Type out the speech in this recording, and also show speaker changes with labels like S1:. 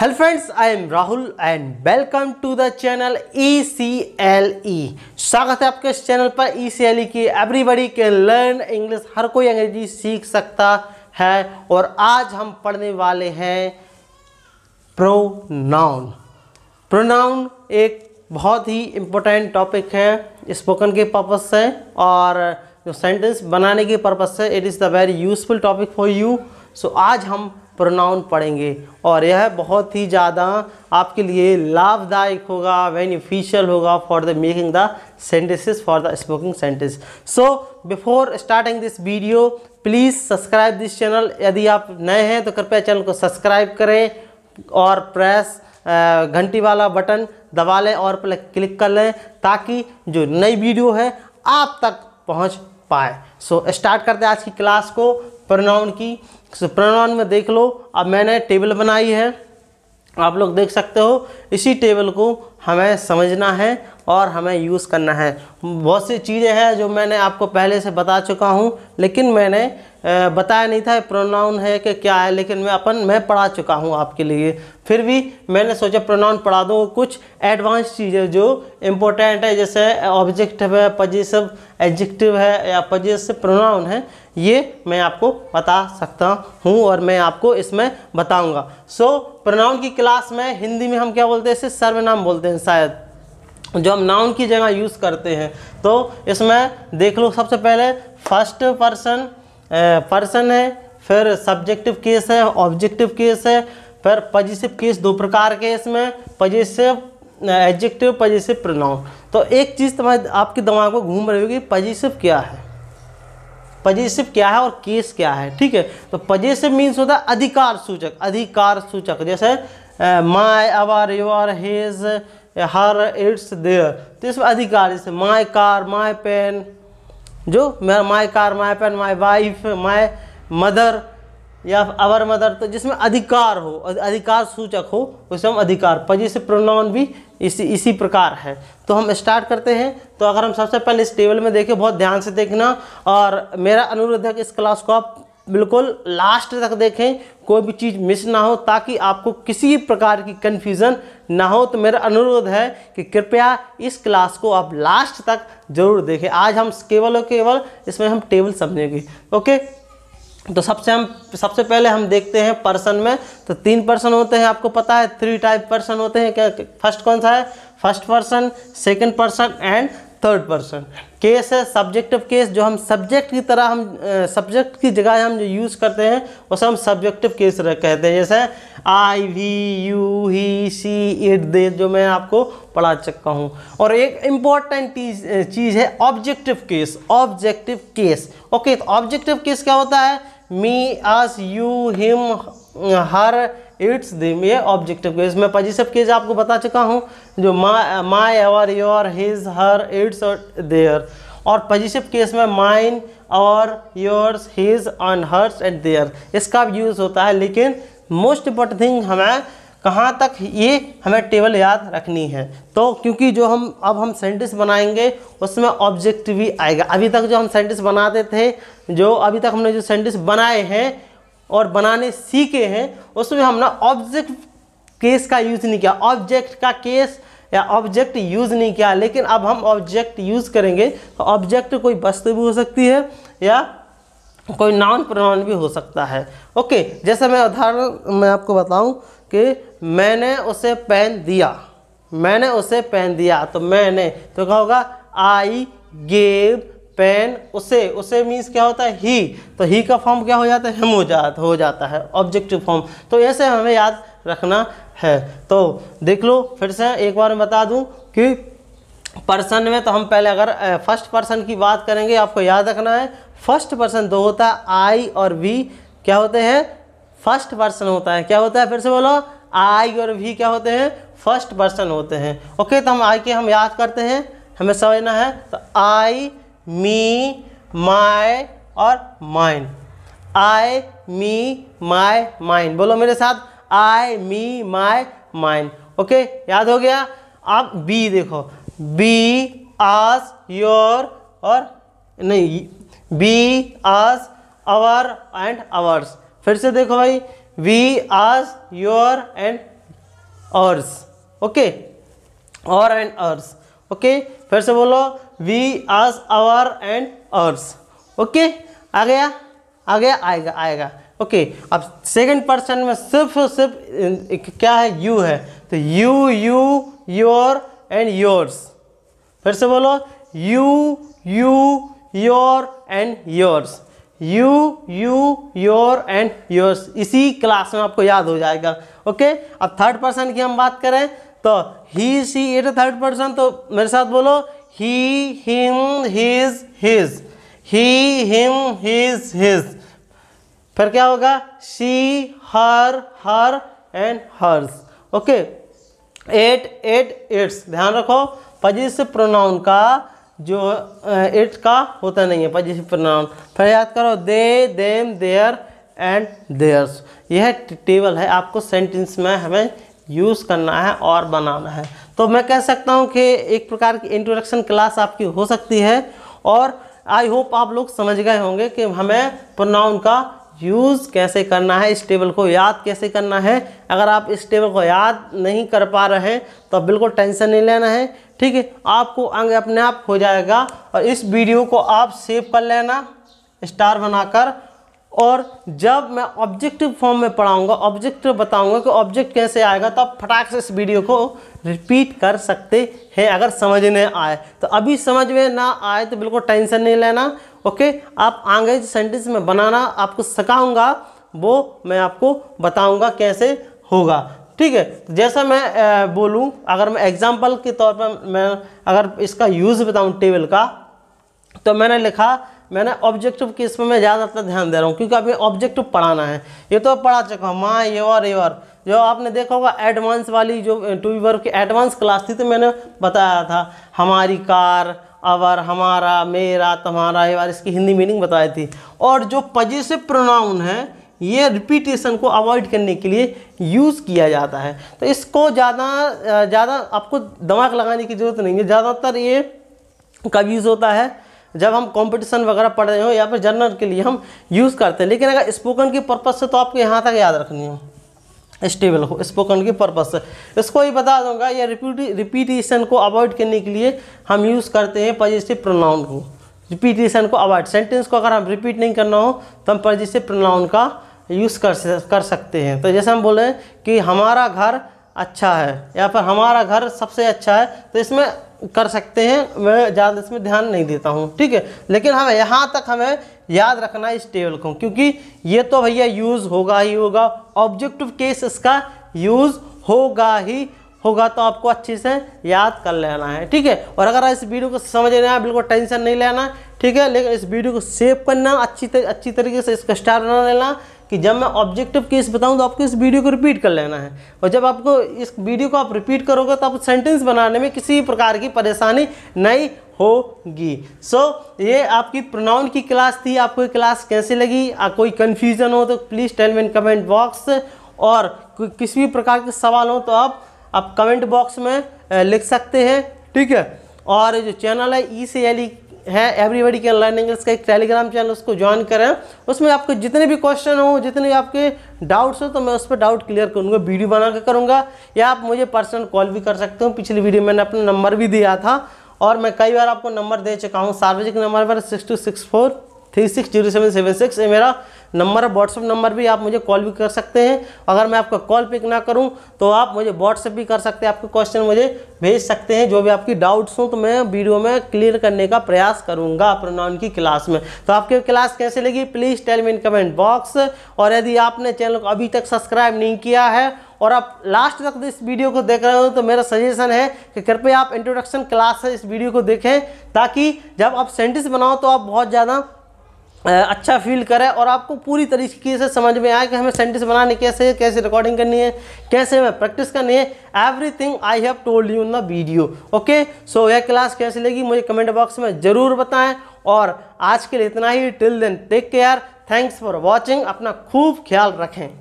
S1: Hello friends I am Rahul and welcome to the channel E C L E स्वागत है आपके इस channel पर ई सी एल ई की एवरीबडी कैन लर्न इंग्लिश हर कोई अंग्रेजी सीख सकता है और आज हम पढ़ने वाले हैं प्रोनाउन प्रोनाउन एक बहुत ही इम्पोर्टेंट टॉपिक है स्पोकन के पर्पज़ से और जो सेंटेंस बनाने के पर्पज़ से it is the very useful topic for you so आज हम प्रोनाउन पढ़ेंगे और यह बहुत ही ज़्यादा आपके लिए लाभदायक होगा बेनिफिशियल होगा for the making the sentences for the speaking sentence so before starting this video please subscribe this channel यदि आप नए हैं तो कृपया चैनल को सब्सक्राइब करें और प्रेस घंटी वाला बटन दबा लें और क्लिक कर लें ताकि जो नई वीडियो है आप तक पहुँच पाए सो so, स्टार्ट करते हैं आज की क्लास को प्रोनाउन की प्रोनाउन में देख लो अब मैंने टेबल बनाई है आप लोग देख सकते हो इसी टेबल को हमें समझना है और हमें यूज़ करना है बहुत सी चीज़ें हैं जो मैंने आपको पहले से बता चुका हूँ लेकिन मैंने बताया नहीं था प्रोनाउन है कि क्या है लेकिन मैं अपन मैं पढ़ा चुका हूँ आपके लिए फिर भी मैंने सोचा प्रोनाउन पढ़ा दूँ कुछ एडवांस चीज़ें जो इम्पोर्टेंट है जैसे ऑब्जेक्टिव है पजेसिव एडजेक्टिव है या पजेसिव प्रोनाउन है ये मैं आपको बता सकता हूँ और मैं आपको इसमें बताऊँगा सो so, प्रोनाउन की क्लास में हिंदी में हम क्या बोलते हैं इसे सर्वनाम बोलते हैं शायद जो हम नाउन की जगह यूज़ करते हैं तो इसमें देख लो सबसे पहले फर्स्ट पर्सन पर्सन है फिर सब्जेक्टिव केस है ऑब्जेक्टिव केस है फिर पॉजिटिव केस दो प्रकार के इसमें पजिसिव एडजेक्टिव पॉजिटिव प्रोनाउन तो एक चीज़ तुम्हारे तो आपके दिमाग में घूम रही होगी पॉजिटिव क्या है पजेसिव क्या है और केस क्या है ठीक है तो पजेसिव मीन्स होता है अधिकार सूचक अधिकार सूचक जैसे my our your his her its their तो इसमें अधिकार जैसे माई कार माई पेन जो मेरा my car my pen my wife my mother या अवर मदर तो जिसमें अधिकार हो अधिकार सूचक हो उसे हम अधिकार पजी से प्रोनाउन भी इसी इसी प्रकार है तो हम स्टार्ट करते हैं तो अगर हम सबसे पहले इस टेबल में देखें बहुत ध्यान से देखना और मेरा अनुरोध है कि इस क्लास को आप बिल्कुल लास्ट तक देखें कोई भी चीज़ मिस ना हो ताकि आपको किसी प्रकार की कन्फ्यूज़न ना हो तो मेरा अनुरोध है कि कृपया इस क्लास को आप लास्ट तक जरूर देखें आज हम केवल और केवल इसमें हम टेबल समझेंगे ओके तो सबसे हम सबसे पहले हम देखते हैं पर्सन में तो तीन पर्सन होते हैं आपको पता है थ्री टाइप पर्सन होते हैं क्या फर्स्ट कौन सा है first person second person and third person case है सब्जेक्टिव केस जो हम सब्जेक्ट की तरह हम सब्जेक्ट की जगह हम जो यूज़ करते हैं उसे हम सब्जेक्टिव केस कहते हैं जैसे I we you he she it they जो मैं आपको पढ़ा चुका हूँ और एक इम्पॉर्टेंट चीज़ है objective case objective case okay तो ऑब्जेक्टिव केस क्या होता है me us you him her its them ये ऑब्जेक्टिव केस मैं पजिशिव केस आपको बता चुका हूँ जो my our your his her its और देयर और पजिशिव केस में माइन और yours his on hers and their इसका भी यूज़ होता है लेकिन मोस्ट इम्पोर्टेंट थिंग हमें कहाँ तक ये हमें टेबल याद रखनी है तो क्योंकि जो हम अब हम सेंटेंस बनाएंगे उसमें ऑब्जेक्ट भी आएगा अभी तक जो हम सेंटेंस बनाते थे जो अभी तक हमने जो सेंटेंस बनाए हैं और बनाने सीखे हैं उसमें हमने ऑब्जेक्ट केस का यूज़ नहीं किया ऑब्जेक्ट का केस या ऑब्जेक्ट यूज़ नहीं किया लेकिन अब हम ऑब्जेक्ट यूज़ करेंगे तो ऑब्जेक्ट कोई वस्तु भी हो सकती है या कोई नॉन प्रोनाउन भी हो सकता है ओके जैसे मैं उदाहरण मैं आपको बताऊं कि मैंने उसे पेन दिया मैंने उसे पेन दिया तो मैंने तो क्या होगा आई गेव पेन उसे उसे मीन्स क्या होता है ही तो ही का फॉर्म क्या हो जाता है हम हो जाता हो जाता है ऑब्जेक्टिव फॉर्म तो ऐसे हमें याद रखना है तो देख लो फिर से एक बार मैं बता दूं कि पर्सन में तो हम पहले अगर फर्स्ट पर्सन की बात करेंगे आपको याद रखना है फर्स्ट पर्सन दो होता है आई और वी क्या होते हैं फर्स्ट पर्सन होता है क्या होता है फिर से बोलो आई और वी क्या होते हैं फर्स्ट पर्सन होते हैं ओके तो हम आई के हम याद करते हैं हमें समझना है तो आई मी माय और mine I me my mine बोलो मेरे साथ I me my mine okay याद हो गया आप बी देखो बी आस योर और नहीं we us our and ours फिर से देखो भाई we us your and ours okay और एंड आवर्स ओके फिर से बोलो we us our and ours okay आ गया आ गया आएगा आएगा ओके okay, अब सेकंड पर्सन में सिर्फ सिर्फ क्या है यू है तो you you your and yours फिर से बोलो you you your and yours you you your and yours इसी क्लास में आपको याद हो जाएगा ओके okay? अब थर्ड पर्सन की हम बात करें तो he she it third person तो मेरे साथ बोलो he him his his he him his his फिर क्या होगा she her her and hers okay it it its ध्यान रखो पजिस प्रोनाउन का जो एट का होता नहीं है पजिस प्रोनाउन फिर याद करो they them their and theirs यह टेबल है आपको सेंटेंस में हमें यूज़ करना है और बनाना है तो मैं कह सकता हूँ कि एक प्रकार की इंट्रोडक्शन क्लास आपकी हो सकती है और आई होप आप लोग समझ गए होंगे कि हमें प्रोनाउन का यूज़ कैसे करना है इस टेबल को याद कैसे करना है अगर आप इस टेबल को याद नहीं कर पा रहे हैं तो बिल्कुल टेंशन नहीं लेना है ठीक है आपको अंग अपने आप हो जाएगा और इस वीडियो को आप सेव कर लेना स्टार बनाकर और जब मैं ऑब्जेक्टिव फॉर्म में पढ़ाऊंगा ऑब्जेक्टिव बताऊंगा कि ऑब्जेक्ट कैसे आएगा तो आप फटाक से इस वीडियो को रिपीट कर सकते हैं अगर समझ में आए तो अभी समझ में ना आए तो बिल्कुल टेंशन नहीं लेना ओके आप आगे सेंटेंस में बनाना आपको सिखाऊंगा वो मैं आपको बताऊंगा कैसे होगा ठीक है तो जैसा मैं बोलूँ अगर मैं एग्जाम्पल के तौर पर मैं अगर इसका यूज़ बताऊँ टेबल का तो मैंने लिखा मैंने ऑब्जेक्टिव की इसमें मैं ज़्यादातर ध्यान दे रहा हूँ क्योंकि अभी ऑब्जेक्टिव पढ़ाना है ये तो पढ़ा चुका हूँ माँ ये और ये और जो आपने देखा होगा एडवांस वाली जो टू वी की एडवांस क्लास थी तो मैंने बताया था हमारी कार अवर हमारा मेरा तुम्हारा ये बार इसकी हिंदी मीनिंग बताई थी और जो पजेसिव प्रोनाउन है ये रिपीटेशन को अवॉइड करने के लिए यूज़ किया जाता है तो इसको ज़्यादा ज़्यादा आपको दिमाग लगाने की ज़रूरत नहीं है ज़्यादातर ये कब यूज़ होता है जब हम कंपटीशन वगैरह पढ़ रहे हो या फिर जर्नल के लिए हम यूज़ करते हैं लेकिन अगर स्पोकन की पर्पज़ से तो आपको यहाँ तक याद रखनी है स्टेबल हो स्पोकन की पर्पज़ से इसको ही बता दूंगा या रिपीटेशन को अवॉइड करने के लिए हम यूज़ करते हैं पॉजिटिव प्रोनाउन को रिपीटेशन को अवॉइड सेंटेंस को अगर हम रिपीट नहीं करना हो तो हम पॉजिटिव प्रोनाउन का यूज़ कर कर सकते हैं तो जैसे हम बोलें कि हमारा घर अच्छा है या फिर हमारा घर सबसे अच्छा है तो इसमें कर सकते हैं मैं ज़्यादा इसमें ध्यान नहीं देता हूँ ठीक है लेकिन हमें यहाँ तक हमें याद रखना है इस टेबल को क्योंकि ये तो भैया यूज़ होगा ही होगा ऑब्जेक्टिव केस इसका यूज़ होगा ही होगा तो आपको अच्छे से याद कर लेना है ठीक है और अगर इस वीडियो को समझ लेना है बिल्कुल टेंशन नहीं लेना ठीक है लेकिन इस वीडियो को सेव करना अच्छी तर, अच्छी तरीके से इसका स्टार बना लेना कि जब मैं ऑब्जेक्टिव केस बताऊं तो आपको इस वीडियो को रिपीट कर लेना है और जब आपको इस वीडियो को आप रिपीट करोगे तो आप सेंटेंस बनाने में किसी प्रकार की परेशानी नहीं होगी सो so, ये आपकी प्रोनाउन की क्लास थी आपको ये क्लास कैसे लगी आ, कोई कन्फ्यूज़न हो तो please tell me comment box और किसी भी प्रकार के सवाल हो तो आप आप कमेंट बॉक्स में लिख सकते हैं ठीक है और जो चैनल है ई से यानी है एवरीबडी कैन लर्न इंग्लिश का एक टेलीग्राम चैनल उसको ज्वाइन करें उसमें आपके जितने भी क्वेश्चन हो जितने भी आपके डाउट्स हो तो मैं उस पर डाउट क्लियर करूँगा वीडियो बना कर करूँगा या आप मुझे पर्सनल कॉल भी कर सकते हो पिछली वीडियो मैंने अपना नंबर भी दिया था और मैं कई बार आपको नंबर दे चुका हूँ सार्वजनिक नंबर पर six two six four three six zero seven seven six ये मेरा नंबर है व्हाट्सअप नंबर भी आप मुझे कॉल भी कर सकते हैं अगर मैं आपका कॉल पिक ना करूँ तो आप मुझे व्हाट्सअप भी कर सकते हैं आपके क्वेश्चन मुझे भेज सकते हैं जो भी आपकी डाउट्स हों तो मैं वीडियो में क्लियर करने का प्रयास करूँगा प्रोनाउन की क्लास में तो आपकी क्लास कैसे लगी please tell me in comment box और यदि आपने चैनल को अभी तक सब्सक्राइब नहीं किया है और आप लास्ट तक इस वीडियो को देख रहे हो तो मेरा सजेशन है कि कृपया आप इंट्रोडक्शन क्लास से इस वीडियो को देखें ताकि जब आप सेंटेंस बनाओ तो आप बहुत ज़्यादा अच्छा फील करें और आपको पूरी तरीके से समझ में आए कि हमें सेंटेंस बनाने कैसे कैसे रिकॉर्डिंग करनी है कैसे हमें प्रैक्टिस करनी है everything I have told you in the video okay so यह क्लास कैसी लगी मुझे कमेंट बॉक्स में ज़रूर बताएं और आज के लिए इतना ही till then take care thanks for watching अपना खूब ख्याल रखें